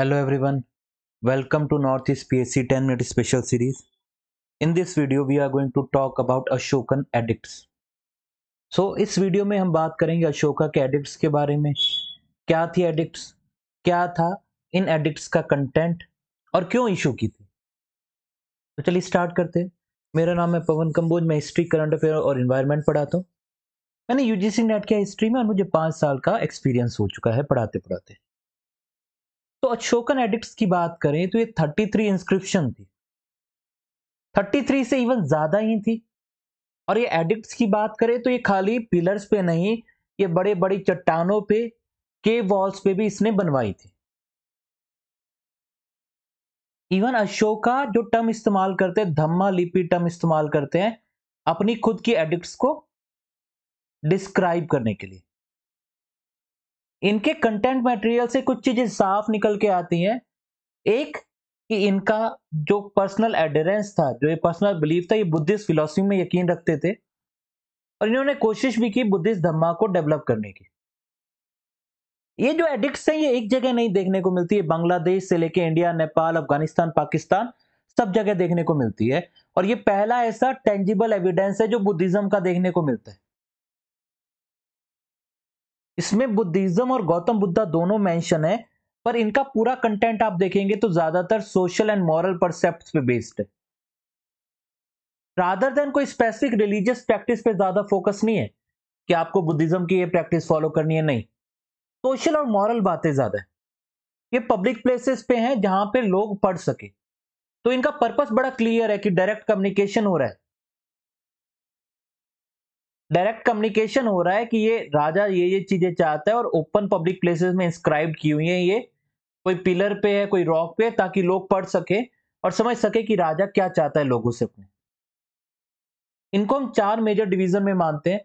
Hello everyone, welcome to Northeast PSC 10 minute special series. In this video we are going to talk about Ashokan addicts. So इस video में हम बात करेंगे अशोका के addicts के बारे में क्या थी एडिक्ट्स क्या था इन एडिक्ट्स का कंटेंट और क्यों इशू की थी तो चलिए स्टार्ट करते हैं मेरा नाम है पवन कंबोज मैं हिस्ट्री करंट अफेयर और इन्वायरमेंट पढ़ाता हूँ मैंने यू जी सी नेट किया हिस्ट्री में और मुझे पाँच साल का एक्सपीरियंस हो चुका है पढ़ाते पढ़ाते तो अशोकन एडिक्ट्स की बात करें तो ये 33 इंस्क्रिप्शन थी 33 से इवन ज्यादा ही थी और ये एडिक्ट्स की बात करें तो ये खाली पिलर्स पे नहीं ये बड़े बड़ी चट्टानों पे के वॉल्स पे भी इसने बनवाई थी इवन अशोका जो टर्म इस्तेमाल करते हैं धम्मा लिपि टर्म इस्तेमाल करते हैं अपनी खुद की एडिक्ट को डिस्क्राइब करने के लिए इनके कंटेंट मटेरियल से कुछ चीजें साफ निकल के आती हैं एक कि इनका जो पर्सनल एडरेंस था जो ये पर्सनल बिलीफ था ये बुद्धिस्ट फिलोसफी में यकीन रखते थे और इन्होंने कोशिश भी की बुद्धिस्ट धम्मा को डेवलप करने की ये जो एडिक्ट ये एक जगह नहीं देखने को मिलती है बांग्लादेश से लेके इंडिया नेपाल अफगानिस्तान पाकिस्तान सब जगह देखने को मिलती है और ये पहला ऐसा टेंजिबल एविडेंस है जो बुद्धिज्म का देखने को मिलता है इसमें बुद्धिज्म और गौतम बुद्धा दोनों मेंशन है पर इनका पूरा कंटेंट आप देखेंगे तो ज्यादातर सोशल एंड मॉरल परसेप्ट पे बेस्ड है रादर देन कोई स्पेसिफिक रिलीजियस प्रैक्टिस पे ज्यादा फोकस नहीं है कि आपको बुद्धिज्म की ये प्रैक्टिस फॉलो करनी है नहीं सोशल और मॉरल बातें ज्यादा है ये पब्लिक प्लेसेस पे हैं जहां पे लोग पढ़ सके तो इनका पर्पस बड़ा क्लियर है कि डायरेक्ट कम्युनिकेशन हो रहा है डायरेक्ट कम्युनिकेशन हो रहा है कि ये राजा ये ये चीजें चाहता है और ओपन पब्लिक प्लेसेस में इंस्क्राइब की हुई है ये कोई पिलर पे है कोई रॉक पे ताकि लोग पढ़ सके और समझ सके कि राजा क्या चाहता है लोगों से अपने इनको हम चार मेजर डिवीजन में मानते हैं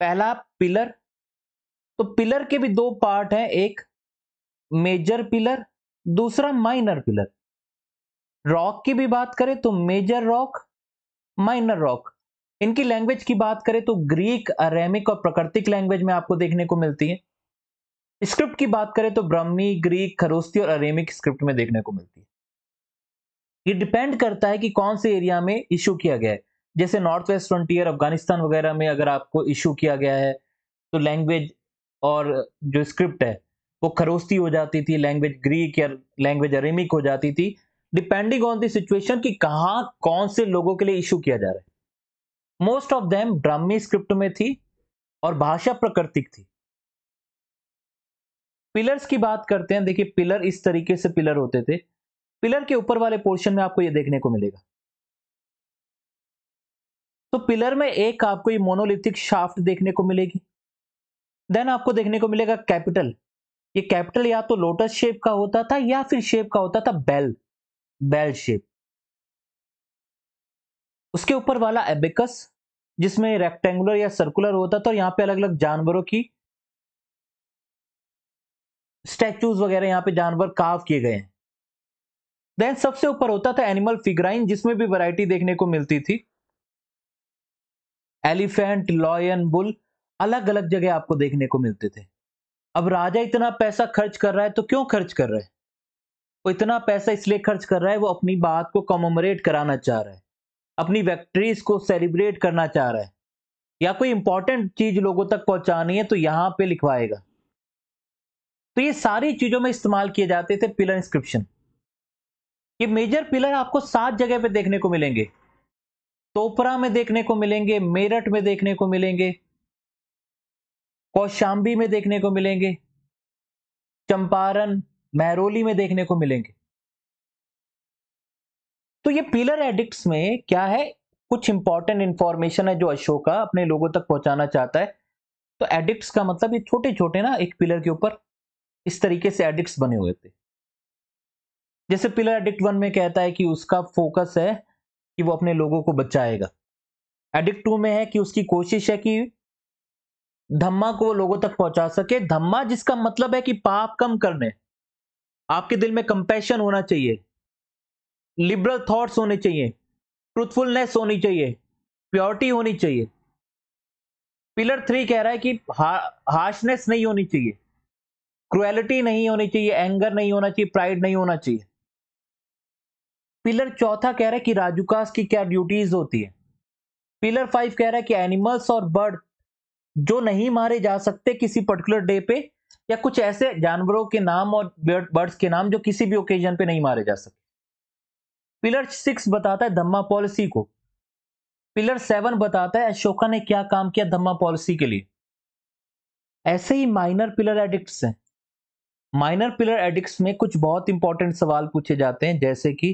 पहला पिलर तो पिलर के भी दो पार्ट हैं एक मेजर पिलर दूसरा माइनर पिलर रॉक की भी बात करें तो मेजर रॉक माइनर रॉक इनकी लैंग्वेज की बात करें तो ग्रीक अरेमिक और प्रकृतिक लैंग्वेज में आपको देखने को मिलती है स्क्रिप्ट की बात करें तो ब्रह्मी ग्रीक खरोस्ती और अरेमिक स्क्रिप्ट में देखने को मिलती है ये डिपेंड करता है कि कौन से एरिया में इशू किया गया है जैसे नॉर्थ वेस्ट फ्रंटियर अफगानिस्तान वगैरह में अगर आपको इशू किया गया है तो लैंग्वेज और जो स्क्रिप्ट है वो खरोस्ती हो जाती थी लैंग्वेज ग्रीक या लैंग्वेज अरेमिक हो जाती थी डिपेंडिंग ऑन दिस सिचुएशन कि कहाँ कौन से लोगों के लिए इशू किया जा रहा है most of them Brahmi script में थी और भाषा प्रकृतिक थी पिलर्स की बात करते हैं देखिए पिलर इस तरीके से पिलर होते थे पिलर के ऊपर वाले पोर्शन में आपको यह देखने को मिलेगा तो पिलर में एक आपको ये मोनोलिथिक शाफ्ट देखने को मिलेगी देन आपको देखने को मिलेगा कैपिटल ये कैपिटल या तो लोटस शेप का होता था या फिर शेप का होता था बेल बेल शेप उसके ऊपर वाला एबिकस जिसमें रेक्टेंगुलर या सर्कुलर होता था और यहाँ पे अलग अलग जानवरों की स्टैचूज वगैरह यहाँ पे जानवर काव किए गए हैं देन सबसे ऊपर होता था एनिमल फिगराइन जिसमें भी वैरायटी देखने को मिलती थी एलिफेंट लॉयन बुल अलग अलग जगह आपको देखने को मिलते थे अब राजा इतना पैसा खर्च कर रहा है तो क्यों खर्च कर रहा है वो इतना पैसा इसलिए खर्च कर रहा है वो अपनी बात को कमोमरेट कराना चाह रहा है अपनी वैक्ट्रीज को सेलिब्रेट करना चाह रहा है या कोई इंपॉर्टेंट चीज लोगों तक पहुंचानी है तो यहां पे लिखवाएगा तो ये सारी चीजों में इस्तेमाल किए जाते थे पिलर इंस्क्रिप्शन ये मेजर पिलर आपको सात जगह पे देखने को मिलेंगे तोपरा में देखने को मिलेंगे मेरठ में देखने को मिलेंगे कौशाम्बी में देखने को मिलेंगे चंपारण महरोली में देखने को मिलेंगे तो ये पिलर एडिक्ट्स में क्या है कुछ इंपॉर्टेंट इंफॉर्मेशन है जो अशोका अपने लोगों तक पहुंचाना चाहता है तो एडिक्ट्स का मतलब ये छोटे छोटे ना एक पिलर के ऊपर इस तरीके से एडिक्ट बने हुए थे जैसे पिलर एडिक्ट वन में कहता है कि उसका फोकस है कि वो अपने लोगों को बचाएगा एडिक्ट टू में है कि उसकी कोशिश है कि धम्मा को वो लोगों तक पहुंचा सके धम्मा जिसका मतलब है कि पाप कम करने आपके दिल में कंपैशन होना चाहिए लिबरल थॉट्स होने चाहिए ट्रूथफुलनेस होनी चाहिए प्योरिटी होनी चाहिए पिलर थ्री कह रहा है कि हार्शनेस नहीं होनी चाहिए क्रुएलिटी नहीं होनी चाहिए एंगर नहीं होना चाहिए प्राइड नहीं होना चाहिए पिलर चौथा कह रहा है कि राजुकास की क्या ड्यूटीज होती है पिलर फाइव कह रहा है कि एनिमल्स और बर्ड जो नहीं मारे जा सकते किसी पर्टिकुलर डे पे या कुछ ऐसे जानवरों के नाम और बर्ड्स के नाम जो किसी भी ओकेजन पे नहीं मारे जा सकते पिलर सिक्स बताता है धम्मा पॉलिसी को पिलर सेवन बताता है अशोका ने क्या काम किया धम्मा पॉलिसी के लिए ऐसे ही माइनर पिलर एडिक्ट हैं माइनर पिलर एडिक्ट में कुछ बहुत इंपॉर्टेंट सवाल पूछे जाते हैं जैसे कि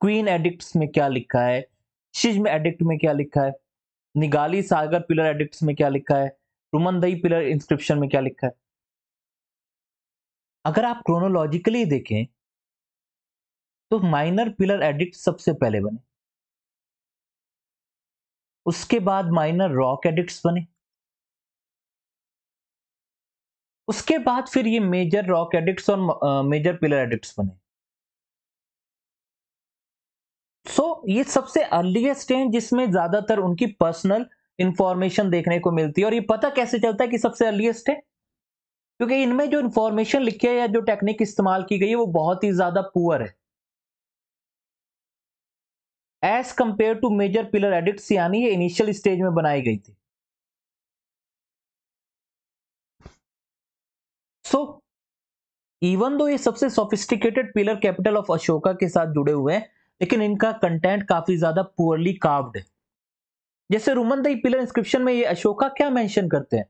क्वीन एडिक्ट में क्या लिखा है शिज्म एडिक्ट में क्या लिखा है निगाली सागर पिलर एडिक्ट में क्या लिखा है रुमनदई पिलर इंस्क्रिप्शन में क्या लिखा है अगर आप क्रोनोलॉजिकली देखें तो माइनर पिलर एडिक्ट सबसे पहले बने उसके बाद माइनर रॉक एडिक्ट बने उसके बाद फिर ये मेजर रॉक एडिक्ट और मेजर पिलर एडिक्ट बने सो so, ये सबसे अर्लीस्ट हैं जिसमें ज्यादातर उनकी पर्सनल इंफॉर्मेशन देखने को मिलती है और ये पता कैसे चलता है कि सबसे अर्लीस्ट है क्योंकि इनमें जो इंफॉर्मेशन लिखी है या जो टेक्निक इस्तेमाल की गई है वो बहुत ही ज्यादा पुअर है as compared to major pillar edict यानी ये इनिशियल स्टेज में बनाई गई थी सो इवन दो ये सबसे sophisticated pillar capital of Ashoka के साथ जुड़े हुए हैं लेकिन इनका कंटेंट काफी ज्यादा पुअरली काव्ड है जैसे रोमन दई पिलर इंस्क्रिप्शन में ये अशोका क्या मेंशन करते हैं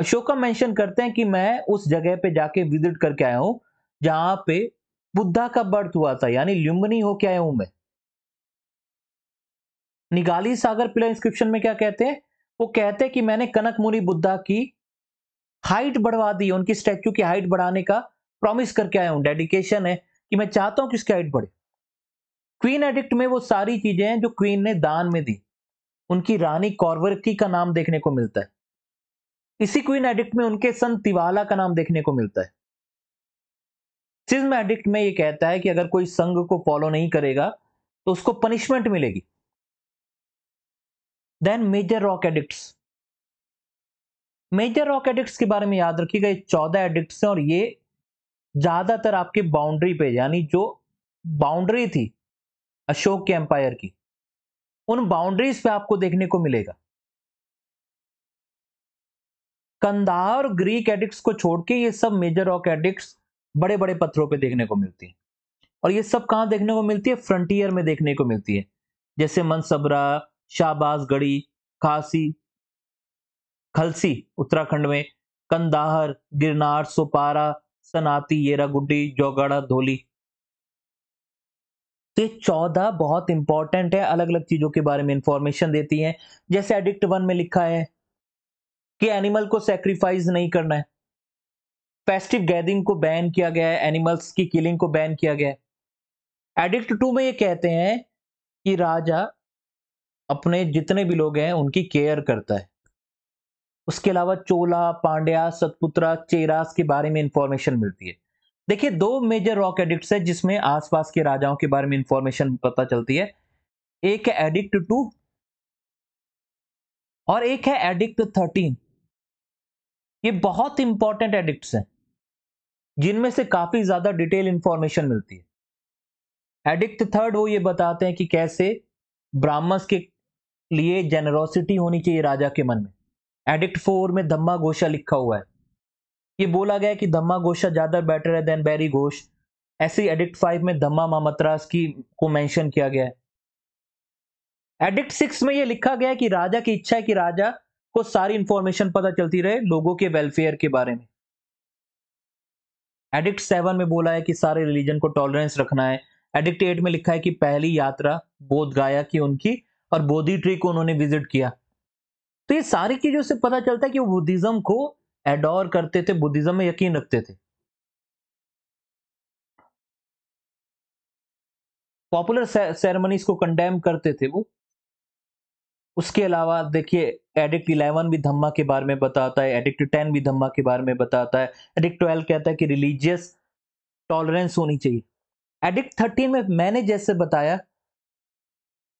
अशोका मेंशन करते हैं कि मैं उस जगह पे जाके विजिट करके आया हूँ जहां पे बुद्धा का बर्थ हुआ था यानी लुम्बनी होके आया हूं मैं निगाली सागर पिलर इंस्क्रिप्शन में क्या कहते हैं वो कहते हैं कि मैंने कनक मुनि बुद्धा की हाइट बढ़वा दी उनकी स्टैच्यू की हाइट बढ़ाने का प्रॉमिस करके आया हूं डेडिकेशन है कि मैं चाहता हूं कि उसकी हाइट बढ़े क्वीन एडिक्ट में वो सारी चीजें हैं जो क्वीन ने दान में दी उनकी रानी कॉर्वरकी का नाम देखने को मिलता है इसी क्वीन एडिक्ट में उनके सन तिवाला का नाम देखने को मिलता है सिज्म एडिक्ट में ये कहता है कि अगर कोई संघ को फॉलो नहीं करेगा तो उसको पनिशमेंट मिलेगी then major rock edicts major rock edicts के बारे में याद रखिएगा ये चौदह एडिक्ट्स हैं और ये ज्यादातर आपके बाउंड्री पे यानी जो बाउंड्री थी अशोक के एम्पायर की उन बाउंड्रीज पे आपको देखने को मिलेगा कंधार ग्रीक एडिक्ट्स को छोड़ के ये सब मेजर रॉक एडिक्ट्स बड़े बड़े पत्थरों पे देखने को मिलती है और ये सब कहाँ देखने को मिलती है फ्रंटियर में देखने को मिलती है जैसे मनसबरा शाहबाजगढ़ी खासी खलसी उत्तराखंड में कंदाहर गिरनार सोपारा सनाती गुड्डी जोगाड़ा धोली तो ये चौदह बहुत इंपॉर्टेंट है अलग अलग चीजों के बारे में इंफॉर्मेशन देती हैं जैसे एडिक्ट वन में लिखा है कि एनिमल को सेक्रीफाइस नहीं करना है फेस्टिव गैदरिंग को बैन किया गया है एनिमल्स की किलिंग को बैन किया गया है एडिक्ट टू में ये कहते हैं कि राजा अपने जितने भी लोग हैं उनकी केयर करता है उसके अलावा चोला पांड्या सतपुत्रा चेरास के बारे में इंफॉर्मेशन मिलती है देखिए दो मेजर रॉक एडिक्ट है जिसमें आसपास के राजाओं के बारे में इंफॉर्मेशन पता चलती है एक है एडिक्ट टू और एक है एडिक्ट थर्टीन ये बहुत इंपॉर्टेंट एडिक्ट हैं जिनमें से काफी ज्यादा डिटेल इंफॉर्मेशन मिलती है एडिक्ट थर्ड वो ये बताते हैं कि कैसे ब्राह्मण के लिए जेनरोसिटी होनी चाहिए राजा के मन में एडिक्ट फोर में धम्मा घोषा लिखा हुआ है ये बोला गया कि धम्मा घोषा ज़्यादा बेटर है देन बैरी घोष ऐसे एडिक्ट फाइव में धम्मा मामतरास की को मेंशन किया गया है एडिक्ट सिक्स में ये लिखा गया कि राजा की इच्छा है कि राजा को सारी इंफॉर्मेशन पता चलती रहे लोगों के वेलफेयर के बारे में एडिक्ट सेवन में बोला है कि सारे रिलीजन को टॉलरेंस रखना है एडिक्ट एट में लिखा है कि पहली यात्रा बोध गाया की उनकी और बोधि ट्री को उन्होंने विजिट किया तो ये सारी चीजों से पता चलता है कि वो बुद्धिज्म को एडोर करते थे बुद्धिज्म में यकीन रखते थे पॉपुलर सेरेमनीज को कंडेम करते थे वो उसके अलावा देखिए एडिक्ट इलेवन भी धम्मा के बारे में बताता है एडिक्ट टेन भी धम्मा के बारे में बताता है एडिक्ट ट्वेल्व कहता है कि रिलीजियस टॉलरेंस होनी चाहिए एडिक्ट थर्टीन में मैंने जैसे बताया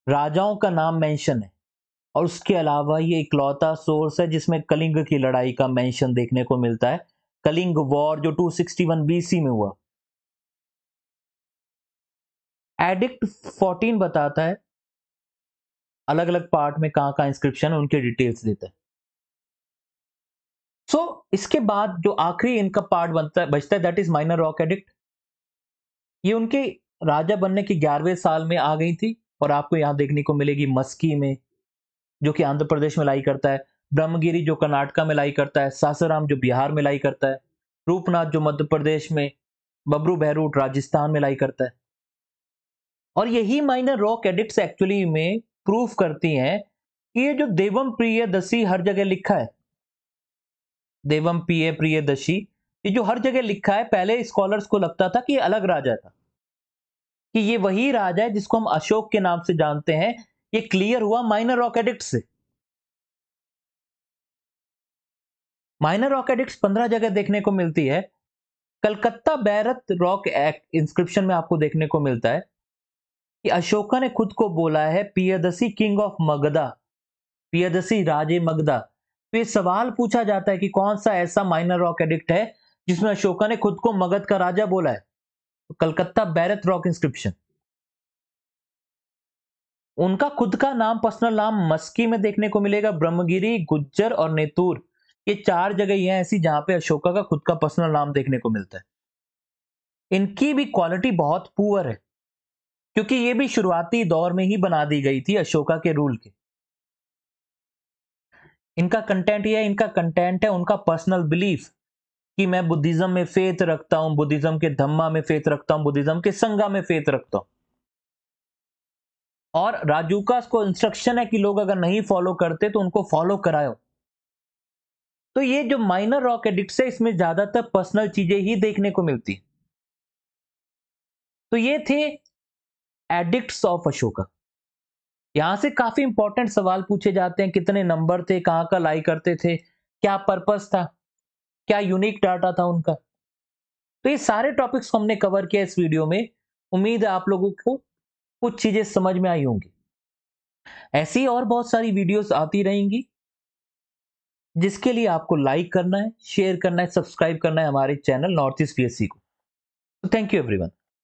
राजाओं का नाम मेंशन है और उसके अलावा ये इकलौता सोर्स है जिसमें कलिंग की लड़ाई का मेंशन देखने को मिलता है कलिंग वॉर जो 261 बीसी में हुआ एडिक्ट 14 बताता है अलग अलग पार्ट में कहां कहां इंस्क्रिप्शन है उनके डिटेल्स देता है सो so, इसके बाद जो आखिरी इनका पार्ट बनता है बचता है that is minor rock edict ये उनके राजा बनने के ग्यारहवें साल में आ गई थी और आपको यहाँ देखने को मिलेगी मस्की में जो कि आंध्र प्रदेश में लाई करता है ब्रह्मगिरी जो कर्नाटका में लाई करता है सासाराम जो बिहार में लाई करता है रूपनाथ जो मध्य प्रदेश में बबरू बहरूट राजस्थान में लाई करता है और यही माइनर रॉक एडिक्ट्स एक्चुअली में प्रूफ करती हैं कि ये जो देवम प्रिय दशी हर जगह लिखा है देवम प्रिय प्रिय दशी ये जो हर जगह लिखा है पहले स्कॉलर्स को लगता था कि ये अलग राजा था कि ये वही राजा है जिसको हम अशोक के नाम से जानते हैं ये क्लियर हुआ माइनर रॉक एडिक्ट से माइनर रॉक एडिक्ट पंद्रह जगह देखने को मिलती है Calcutta Bairat rock edict inscription में आपको देखने को मिलता है कि अशोका ने खुद को बोला है पियदसी किंग ऑफ मगधा पियदसी राजे मगधा तो ये सवाल पूछा जाता है कि कौन सा ऐसा माइनर रॉक एडिक्ट है जिसमें अशोका ने खुद को मगध का राजा बोला है कलकत्ता बैरथ रॉक इंस्क्रिप्शन उनका खुद का नाम पर्सनल नाम मस्की में देखने को मिलेगा ब्रह्मगिरी गुज्जर और नेतूर ये चार जगह हैं ऐसी जहां पे अशोका का खुद का पर्सनल नाम देखने को मिलता है इनकी भी क्वालिटी बहुत पुअर है क्योंकि ये भी शुरुआती दौर में ही बना दी गई थी अशोका के रूल के इनका कंटेंट यह है इनका कंटेंट है उनका पर्सनल बिलीफ कि मैं बुद्धिज्म में फेत रखता हूं बुद्धिज्म के धम्मा में फेत रखता हूं बुद्धिज्म के संगा में फेत रखता हूं और का उसको इंस्ट्रक्शन है कि लोग अगर नहीं फॉलो करते तो उनको फॉलो कराओ तो ये जो माइनर रॉक एडिक्ट है इसमें ज्यादातर पर्सनल चीजें ही देखने को मिलती तो ये थे एडिक्ट्स ऑफ अशोका यहां से काफी इंपॉर्टेंट सवाल पूछे जाते हैं कितने नंबर थे कहाँ का लाई करते थे क्या पर्पस था क्या यूनिक डाटा था उनका तो ये सारे टॉपिक्स को हमने कवर किया इस वीडियो में उम्मीद है आप लोगों को कुछ चीजें समझ में आई होंगी ऐसी और बहुत सारी वीडियोस आती रहेंगी जिसके लिए आपको लाइक करना है शेयर करना है सब्सक्राइब करना है हमारे चैनल नॉर्थ ईस्ट पी को तो थैंक यू एवरीवन